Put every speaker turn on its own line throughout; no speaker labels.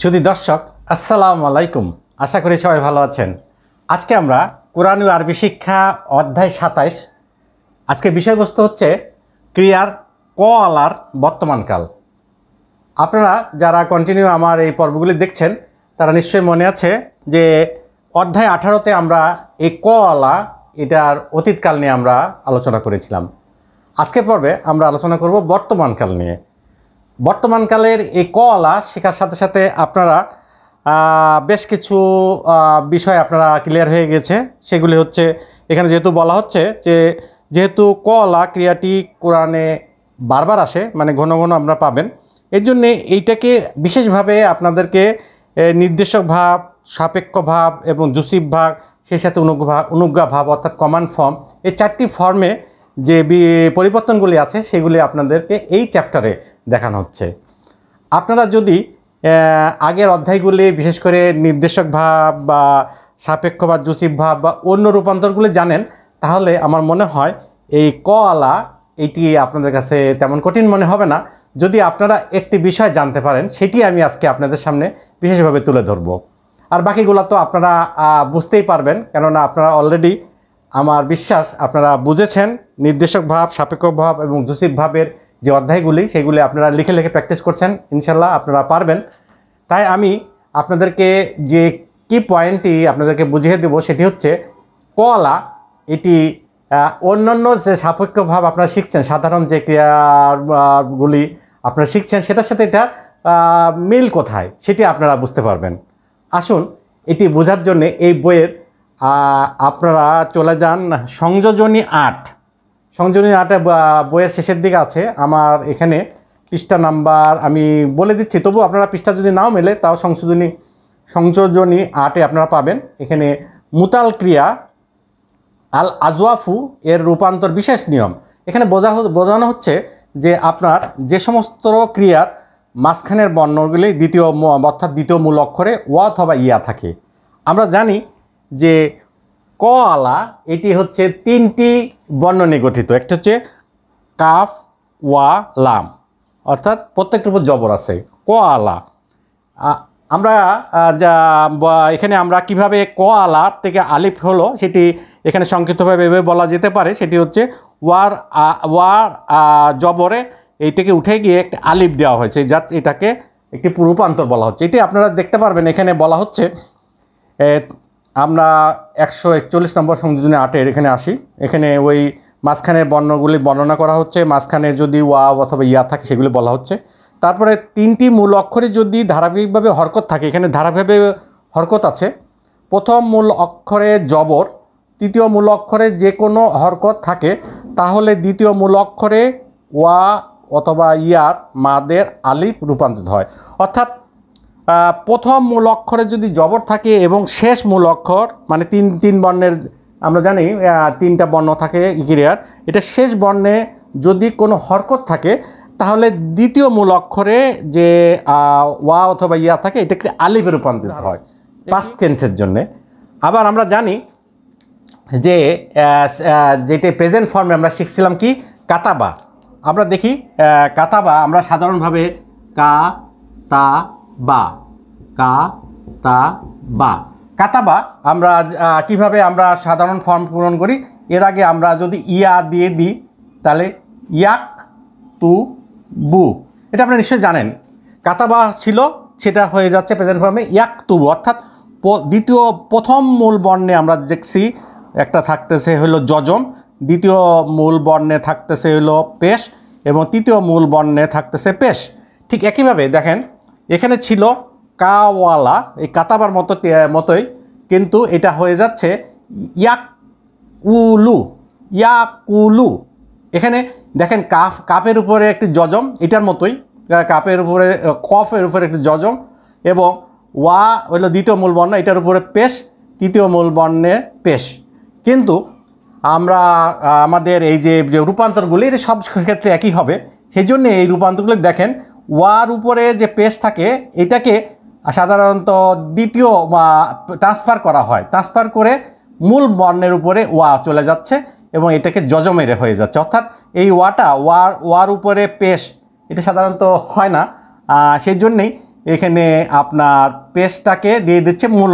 শুধু দর্শক আসসালামু আলাইকুম আশা করি সবাই ভালো আছেন আজকে আমরা কোরআন আরবি শিক্ষা অধ্যায় সাতাইশ আজকে বিষয়বস্তু হচ্ছে ক্রিয়ার ক আলার বর্তমানকাল আপনারা যারা কন্টিনিউ আমার এই পর্বগুলি দেখছেন তারা নিশ্চয়ই মনে আছে যে অধ্যায় আঠারোতে আমরা এই ক আলা এটার অতীতকাল নিয়ে আমরা আলোচনা করেছিলাম আজকের পর্বে আমরা আলোচনা করব বর্তমানকাল নিয়ে বর্তমানকালের এই ক আলা শেখার সাথে সাথে আপনারা বেশ কিছু বিষয় আপনারা ক্লিয়ার হয়ে গেছে সেগুলি হচ্ছে এখানে যেহেতু বলা হচ্ছে যে যেহেতু ক আলা ক্রিয়াটি কোরআনে বারবার আসে মানে ঘন ঘন আমরা পাবেন এর জন্যে এইটাকে বিশেষভাবে আপনাদেরকে নির্দেশক ভাব সাপেক্ষ ভাব এবং জুসিপ ভাগ সেই সাথে অনুজ্ঞা অনুজ্ঞা ভাব অর্থাৎ কমান্ড ফর্ম এই চারটি ফর্মে যে পরিবর্তনগুলি আছে সেগুলি আপনাদেরকে এই চ্যাপ্টারে দেখানো হচ্ছে আপনারা যদি আগের অধ্যায়গুলি বিশেষ করে নির্দেশক ভাব বা সাপেক্ষ বা জুসিপ ভাব বা অন্য রূপান্তরগুলি জানেন তাহলে আমার মনে হয় এই ক আলা এটি আপনাদের কাছে তেমন কঠিন মনে হবে না যদি আপনারা একটি বিষয় জানতে পারেন সেটি আমি আজকে আপনাদের সামনে বিশেষভাবে তুলে ধরব আর বাকিগুলো তো আপনারা বুঝতেই পারবেন কেননা আপনারা অলরেডি আমার বিশ্বাস আপনারা বুঝেছেন নির্দেশক ভাব সাপেক্ষ ভাব এবং দূষিত ভাবের যে অধ্যায়গুলি সেগুলি আপনারা লিখে লিখে প্র্যাকটিস করছেন ইনশাল্লাহ আপনারা পারবেন তাই আমি আপনাদেরকে যে কি পয়েন্টটি আপনাদেরকে বুঝিয়ে দেব সেটি হচ্ছে কলা এটি অন্যান্য যে সাপেক্ষ ভাব আপনারা শিখছেন সাধারণ যে ক্রিয়াগুলি আপনারা শিখছেন সেটার সাথে এটা মিল কোথায় সেটি আপনারা বুঝতে পারবেন আসুন এটি বোঝার জন্যে এই বইয়ের আপনারা চলে যান সংযোজনী আট সংযোজনী আটে বইয়ের শেষের দিকে আছে আমার এখানে পৃষ্ঠা নাম্বার আমি বলে দিচ্ছি তবু আপনারা পৃষ্ঠা যদি নাও মেলে তাও সংশোধনী সংযোজনী আটে আপনারা পাবেন এখানে মুতাল ক্রিয়া আল আজওয়াফু এর রূপান্তর বিশেষ নিয়ম এখানে বোঝা বোঝানো হচ্ছে যে আপনার যে সমস্ত ক্রিয়ার মাঝখানের বর্ণগুলি দ্বিতীয় অর্থাৎ দ্বিতীয় মূল অক্ষরে ওয়া অথবা ইয়া থাকে আমরা জানি যে ক আলা এটি হচ্ছে তিনটি বর্ণনে গঠিত একটা হচ্ছে কাফ ওয়া লাম অর্থাৎ প্রত্যেকটার উপর জবর আছে ক আলা আমরা যা এখানে আমরা কিভাবে ক আলা থেকে আলিফ হলো সেটি এখানে সংক্ষিপ্তভাবে এভাবে বলা যেতে পারে সেটি হচ্ছে ওয়ার ওয়ার জবরে এইটাকে উঠে গিয়ে একটা আলিফ দেওয়া হয়েছে যা এটাকে একটি রূপান্তর বলা হচ্ছে এটি আপনারা দেখতে পারবেন এখানে বলা হচ্ছে আমরা একশো একচল্লিশ নম্বর সংযোজনে আটের এখানে আসি এখানে ওই মাঝখানে বর্ণগুলি বর্ণনা করা হচ্ছে মাঝখানে যদি ওয়া অথবা ইয়া থাকে সেগুলি বলা হচ্ছে তারপরে তিনটি মূল অক্ষরে যদি ধারাবাহিকভাবে হরকত থাকে এখানে ধারাবাহিকভাবে হরকত আছে প্রথম মূল অক্ষরে জবর তৃতীয় মূল অক্ষরে যে কোনো হরকত থাকে তাহলে দ্বিতীয় মূল অক্ষরে ওয়া অথবা ইয়ার মাদের আলিফ রূপান্তরিত হয় অর্থাৎ প্রথম মূল অক্ষরে যদি জবর থাকে এবং শেষ মূল অক্ষর মানে তিন তিন বর্ণের আমরা জানি তিনটা বর্ণ থাকে ইকিরিয়ার এটা শেষ বর্ণে যদি কোনো হরকত থাকে তাহলে দ্বিতীয় মূল অক্ষরে যে ওয়া অথবা ইয়া থাকে এটা একটি আলিফে রূপান্তরিত হয় পাস্ট টেন্সের জন্যে আবার আমরা জানি যে যেটা প্রেজেন্ট ফর্মে আমরা শিখছিলাম কি কাতাবা আমরা দেখি কাতাবা আমরা সাধারণভাবে কা তা বা কা তা বা কাতাবা আমরা কিভাবে আমরা সাধারণ ফর্ম পূরণ করি এর আগে আমরা যদি ইয়া দিয়ে দিই তাহলে ইয়াক তু বু এটা আপনি নিশ্চয়ই জানেন কাতাবা ছিল সেটা হয়ে যাচ্ছে প্রেজেন্ট ফর্মে ইয়াক তুবু অর্থাৎ দ্বিতীয় প্রথম মূল বর্ণে আমরা দেখছি একটা থাকতেছে হলো যজম দ্বিতীয় মূল বর্ণে থাকতেছে হলো পেশ এবং তৃতীয় মূল বর্ণে থাকতেছে পেশ ঠিক একইভাবে দেখেন এখানে ছিল কাওয়ালা এই কাতাবার মতো মতোই কিন্তু এটা হয়ে যাচ্ছে ইয়াক উলু ইয়াকুলু এখানে দেখেন কাফ কাপের উপরে একটি জজম এটার মতোই কাপের উপরে কফের উপরে একটি জজম এবং ওয়া হইল দ্বিতীয় মূল বর্ণ এটার উপরে পেশ তৃতীয় মূল বর্ণে পেশ কিন্তু আমরা আমাদের এই যে রূপান্তরগুলি এটা সব ক্ষেত্রে একই হবে সেই জন্য এই রূপান্তরগুলি দেখেন ওয়ার উপরে যে পেস থাকে এটাকে সাধারণত দ্বিতীয় ট্রান্সফার করা হয় ট্রান্সফার করে মূল বর্ণের উপরে ওয়া চলে যাচ্ছে এবং এটাকে যজমেরে হয়ে যাচ্ছে অর্থাৎ এই ওয়াটা ওয়ার ওয়ার উপরে পেস এটা সাধারণত হয় না সেই জন্যেই এখানে আপনার পেসটাকে দিয়ে দিচ্ছে মূল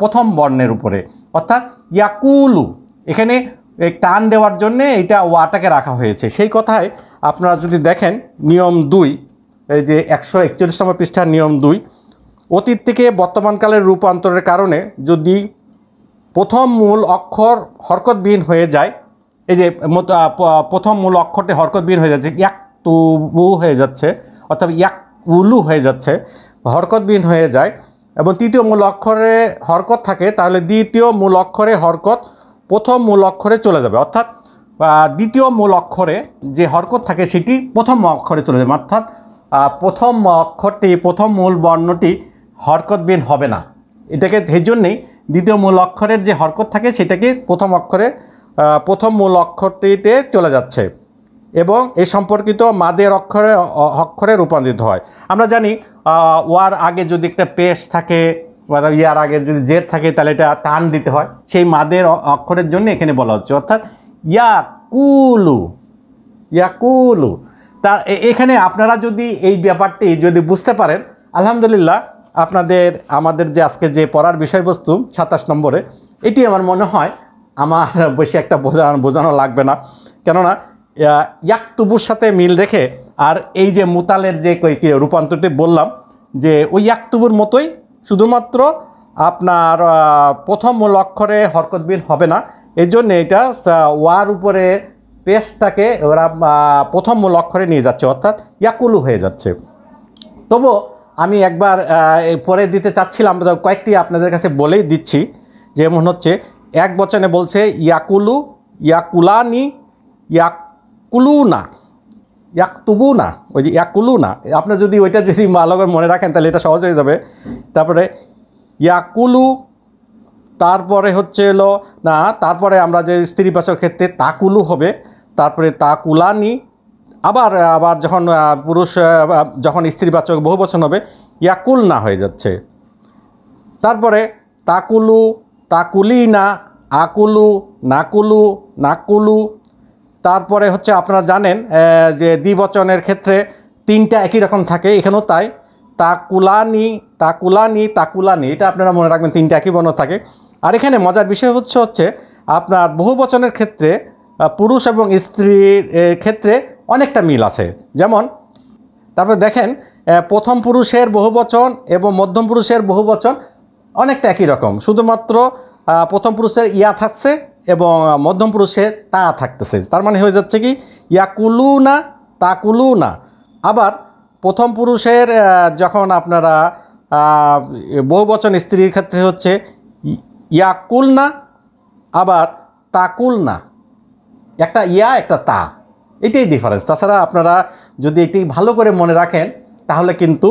প্রথম বর্ণের উপরে অর্থাৎ ইয়াকুলু এখানে এই টান দেওয়ার জন্যে এটা ওয়াটাকে রাখা হয়েছে সেই কথায় আপনারা যদি দেখেন নিয়ম দুই এই যে একশো একচল্লিশ নম্বর পৃষ্ঠার নিয়ম দুই অতীত থেকে বর্তমানকালের রূপান্তরের কারণে যদি প্রথম মূল অক্ষর হরকতবিহীন হয়ে যায় এই যে প্রথম মূল অক্ষরটি হরকতবিহীন হয়ে যাচ্ছে ইয়াক তবু হয়ে যাচ্ছে অর্থাৎ ইয়াক উলু হয়ে যাচ্ছে হরকতবিহীন হয়ে যায় এবং তৃতীয় মূল অক্ষরে হরকত থাকে তাহলে দ্বিতীয় মূল অক্ষরে হরকত প্রথম মূল অক্ষরে চলে যাবে অর্থাৎ দ্বিতীয় মূল অক্ষরে যে হরকত থাকে সেটি প্রথম অক্ষরে চলে যাবে অর্থাৎ প্রথম অক্ষরটি প্রথম মূল বর্ণটি হরকতবিহীন হবে না এটাকে সেই জন্যেই দ্বিতীয় মূল অক্ষরের যে হরকত থাকে সেটাকে প্রথম অক্ষরে প্রথম মূল অক্ষরটিতে চলে যাচ্ছে এবং এ সম্পর্কিত মাদের অক্ষরে অক্ষরে রূপান্তরিত হয় আমরা জানি ওয়ার আগে যদি একটা পেশ থাকে বা ইয়ার আগে যদি জেট থাকে তাহলে এটা টান দিতে হয় সেই মাদের অক্ষরের জন্য এখানে বলা হচ্ছে অর্থাৎ ইয়া কুলু ইয়া কুলু তা এখানে আপনারা যদি এই ব্যাপারটি যদি বুঝতে পারেন আলহামদুলিল্লাহ আপনাদের আমাদের যে আজকে যে পড়ার বিষয়বস্তু সাতাশ নম্বরে এটি আমার মনে হয় আমার বেশি একটা বোঝানো বোঝানো লাগবে না কেননা ইয়াকতুবুর সাথে মিল রেখে আর এই যে মুতালের যে রূপান্তরটি বললাম যে ওই ইয়াকতুবুর মতোই শুধুমাত্র আপনার প্রথম লক্ষরে হরকতবিন হবে না এই জন্য এটা ওয়ার উপরে পেস্টটাকে ওরা প্রথম মূল অক্ষরে নিয়ে যাচ্ছে অর্থাৎ ইয়াকুলু হয়ে যাচ্ছে তবু আমি একবার পরে দিতে চাচ্ছিলাম কয়েকটি আপনাদের কাছে বলেই দিচ্ছি যেমন হচ্ছে এক বচনে বলছে ইয়াকুলু ইয়াকুলানি ইয়াকুলুনা ইয়াকতুবু না ওই যে ইয়াকুলু না আপনার যদি ওইটা যদি ভালো করে মনে রাখেন তাহলে এটা সহজ হয়ে যাবে তারপরে ইয়াকুলু তারপরে হচ্ছে এলো না তারপরে আমরা যে স্ত্রীবাচক ক্ষেত্রে তাকুলু হবে তারপরে তাকুলানি আবার আবার যখন পুরুষ যখন স্ত্রীবাচক বহু বচন হবে ইয়াকুল না হয়ে যাচ্ছে তারপরে তাকুলু না আকুলু নাকুলু নাকুলু তারপরে হচ্ছে আপনারা জানেন যে দ্বিবচনের ক্ষেত্রে তিনটা একই রকম থাকে এখানেও তাই তাকুলানি তাকুলানি তাকুলানি এটা আপনারা মনে রাখবেন তিনটা একই বর্ণ থাকে আর এখানে মজার বিষয় হচ্ছে হচ্ছে আপনার বহু বচনের ক্ষেত্রে পুরুষ এবং স্ত্রীর ক্ষেত্রে অনেকটা মিল আছে যেমন তারপরে দেখেন প্রথম পুরুষের বহুবচন এবং মধ্যম পুরুষের বহুবচন অনেকটা একই রকম শুধুমাত্র প্রথম পুরুষের ইয়া থাকছে এবং মধ্যম পুরুষের তা থাকতেছে তার মানে হয়ে যাচ্ছে কি ইয়াকুলু না তাকুলু না আবার প্রথম পুরুষের যখন আপনারা বহু বচন স্ত্রীর ক্ষেত্রে হচ্ছে ইয়াকুল না আবার তাকুল না একটা ইয়া একটা তা এটাই ডিফারেন্স তাছাড়া আপনারা যদি এটি ভালো করে মনে রাখেন তাহলে কিন্তু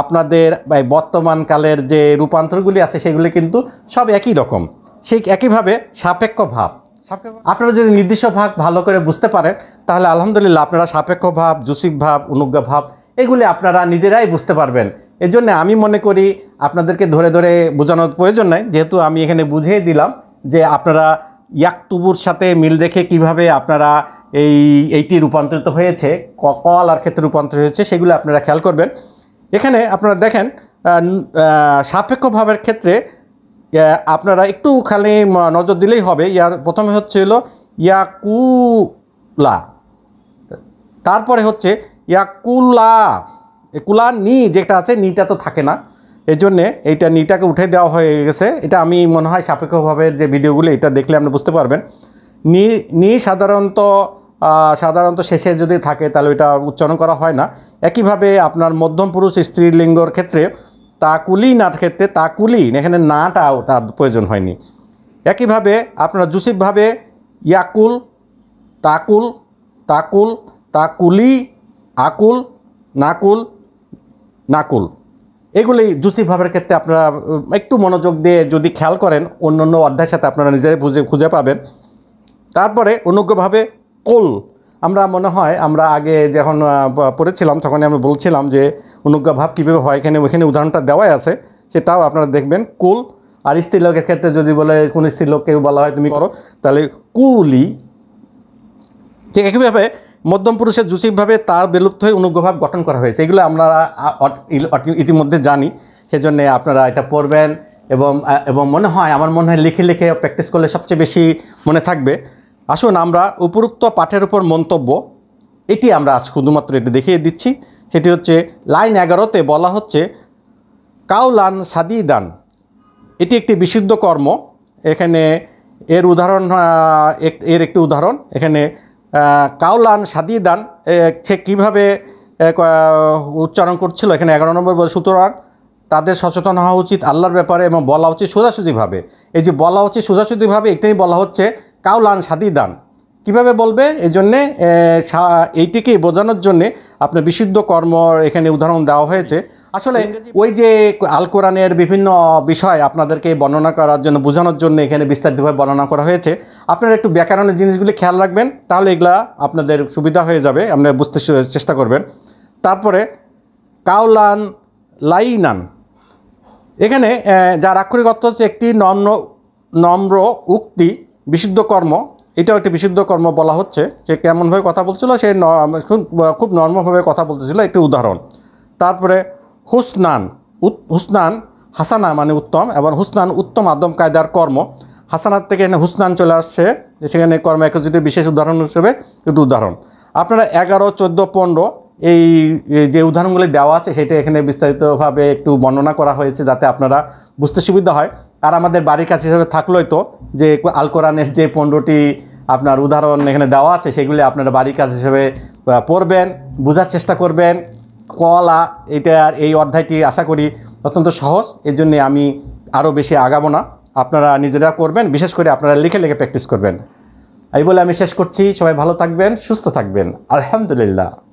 আপনাদের বর্তমানকালের যে রূপান্তরগুলি আছে সেগুলি কিন্তু সব একই রকম সেই একইভাবে সাপেক্ষ ভাব আপনারা যদি নির্দিষ্ট ভাগ ভালো করে বুঝতে পারেন তাহলে আলহামদুলিল্লাহ আপনারা সাপেক্ষ ভাব জুসিক ভাব অনুজ্ঞা ভাব এগুলি আপনারা নিজেরাই বুঝতে পারবেন এজন্য আমি মনে করি আপনাদেরকে ধরে ধরে বোঝানোর প্রয়োজন নাই যেহেতু আমি এখানে বুঝিয়ে দিলাম যে আপনারা ইয়াকতুবুর সাথে মিল রেখে কিভাবে আপনারা এই এইটি রূপান্তরিত হয়েছে কল আর ক্ষেত্রে রূপান্তরিত হয়েছে সেগুলো আপনারা খেয়াল করবেন এখানে আপনারা দেখেন সাপেক্ষভাবের ক্ষেত্রে আপনারা একটু খালি নজর দিলেই হবে ইয়ার প্রথমে হচ্ছিল ইয়াকুলা তারপরে হচ্ছে ইয়াকুলা একুলা কুলা নি যেটা আছে নিটা তো থাকে না এই জন্যে এইটা নিটাকে উঠে দেওয়া হয়ে গেছে এটা আমি মনে হয় সাপেক্ষভাবে যে ভিডিওগুলো এটা দেখলে আপনি বুঝতে পারবেন নি নি সাধারণত সাধারণত শেষে যদি থাকে তাহলে ওইটা উচ্চারণ করা হয় না একইভাবে আপনার মধ্যম পুরুষ স্ত্রীলিঙ্গর ক্ষেত্রে তাকুলি না ক্ষেত্রে তাকুলি এখানে নাটাও তার প্রয়োজন হয়নি একইভাবে আপনার জুসিফভাবে ইয়াকুল তাকুল তাকুল তাকুলি আকুল নাকুল নাকুল এগুলি জুসি ভাবের ক্ষেত্রে আপনারা একটু মনোযোগ দিয়ে যদি খেয়াল করেন অন্য অন্য অধ্যায়ের সাথে আপনারা নিজেরাই বুঝে খুঁজে পাবেন তারপরে অনুজ্ঞভাবে কোল আমরা মনে হয় আমরা আগে যখন পড়েছিলাম তখন আমি বলছিলাম যে অনুজ্ঞাভাব কীভাবে হয় এখানে ওইখানে উদাহরণটা দেওয়াই আছে সেটাও আপনারা দেখবেন কুল আর স্ত্রীলোকের ক্ষেত্রে যদি বলে কোনো স্ত্রীলোককে বলা হয় তুমি করো তাহলে কুলি ঠিক একইভাবে মধ্যম পুরুষের জুচিকভাবে তার বিলুপ্ত হয়ে অনুগ্রভাব গঠন করা হয়েছে এগুলো আমরা ইতিমধ্যে জানি সেজন্য আপনারা এটা পড়বেন এবং এবং মনে হয় আমার মনে হয় লিখে লিখে প্র্যাকটিস করলে সবচেয়ে বেশি মনে থাকবে আসুন আমরা উপরুক্ত পাঠের উপর মন্তব্য এটি আমরা আজ শুধুমাত্র এটি দেখিয়ে দিচ্ছি সেটি হচ্ছে লাইন এগারোতে বলা হচ্ছে কাউলান সাদিদান এটি একটি বিশুদ্ধ কর্ম এখানে এর উদাহরণ এর একটি উদাহরণ এখানে কাউলান সাদিদান সে কীভাবে উচ্চারণ করছিল এখানে এগারো নম্বর সুতরাং তাদের সচেতন হওয়া উচিত আল্লাহর ব্যাপারে এবং বলা উচিত সোজাসুজিভাবে এই যে বলা উচিত সোজাসুজিভাবে এটাই বলা হচ্ছে কাউলান সাদিদান কীভাবে বলবে এই জন্যে এইটিকে বোঝানোর জন্যে আপনার বিশুদ্ধ কর্ম এখানে উদাহরণ দেওয়া হয়েছে আসলে ওই যে আল কোরআনের বিভিন্ন বিষয় আপনাদেরকে বর্ণনা করার জন্য বোঝানোর জন্য এখানে বিস্তারিতভাবে বর্ণনা করা হয়েছে আপনারা একটু ব্যাকরণের জিনিসগুলি খেয়াল রাখবেন তাহলে এগুলা আপনাদের সুবিধা হয়ে যাবে আপনারা বুঝতে চেষ্টা করবেন তারপরে কাউলান লাইনান এখানে যার আক্ষরিক অর্থ হচ্ছে একটি নম্র নম্র উক্তি বিশুদ্ধ কর্ম এটাও একটি বিশুদ্ধ কর্ম বলা হচ্ছে যে কেমনভাবে কথা বলছিল সে খুব নর্মভাবে কথা বলতেছিল একটি উদাহরণ তারপরে হুসনান হুসনান হাসানা মানে উত্তম এবং হুসনান উত্তম আদম কায়দার কর্ম হাসানার থেকে এখানে হুসনান চলে আসছে সেখানে কর্ম একত্রিত বিশেষ উদাহরণ হিসেবে একটু উদাহরণ আপনারা এগারো চোদ্দো পনেরো এই যে উদাহরণগুলি দেওয়া আছে সেটা এখানে বিস্তারিতভাবে একটু বর্ণনা করা হয়েছে যাতে আপনারা বুঝতে সুবিধা হয় আর আমাদের বাড়ির কাছে হিসেবে থাকলোই তো যে আল কোরআনের যে পণ্যটি আপনার উদাহরণ এখানে দেওয়া আছে সেগুলি আপনারা বাড়ির কাছে হিসেবে পড়বেন বোঝার চেষ্টা করবেন কলা এটার এই অধ্যায়টি আশা করি অত্যন্ত সহজ এর জন্যে আমি আরও বেশি আগাবো না আপনারা নিজেরা করবেন বিশেষ করে আপনারা লিখে লিখে প্র্যাকটিস করবেন এই বলে আমি শেষ করছি সবাই ভালো থাকবেন সুস্থ থাকবেন আলহামদুলিল্লাহ